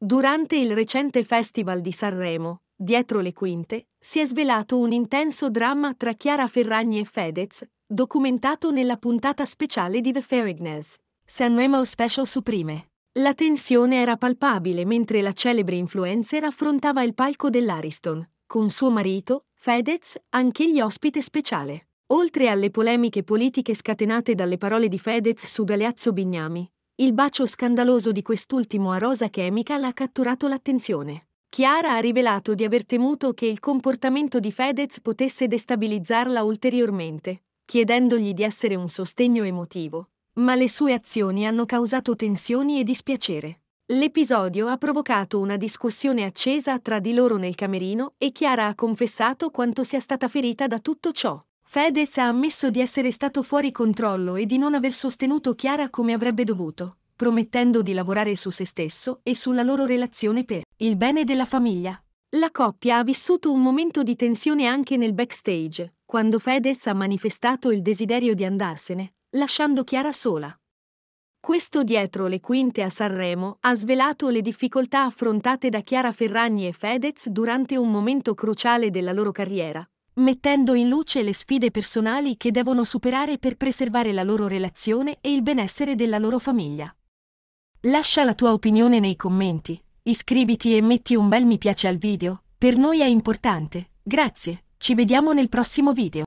Durante il recente Festival di Sanremo, dietro le quinte, si è svelato un intenso dramma tra Chiara Ferragni e Fedez, documentato nella puntata speciale di The Fairness. Sanremo Special Supreme. La tensione era palpabile mentre la celebre influencer affrontava il palco dell'Ariston, con suo marito, Fedez, anch'egli ospite speciale. Oltre alle polemiche politiche scatenate dalle parole di Fedez su Galeazzo Bignami, il bacio scandaloso di quest'ultimo a Rosa Chemical ha catturato l'attenzione. Chiara ha rivelato di aver temuto che il comportamento di Fedez potesse destabilizzarla ulteriormente, chiedendogli di essere un sostegno emotivo. Ma le sue azioni hanno causato tensioni e dispiacere. L'episodio ha provocato una discussione accesa tra di loro nel camerino e Chiara ha confessato quanto sia stata ferita da tutto ciò. Fedez ha ammesso di essere stato fuori controllo e di non aver sostenuto Chiara come avrebbe dovuto, promettendo di lavorare su se stesso e sulla loro relazione per il bene della famiglia. La coppia ha vissuto un momento di tensione anche nel backstage, quando Fedez ha manifestato il desiderio di andarsene, lasciando Chiara sola. Questo dietro le quinte a Sanremo ha svelato le difficoltà affrontate da Chiara Ferragni e Fedez durante un momento cruciale della loro carriera, mettendo in luce le sfide personali che devono superare per preservare la loro relazione e il benessere della loro famiglia. Lascia la tua opinione nei commenti, iscriviti e metti un bel mi piace al video, per noi è importante, grazie, ci vediamo nel prossimo video.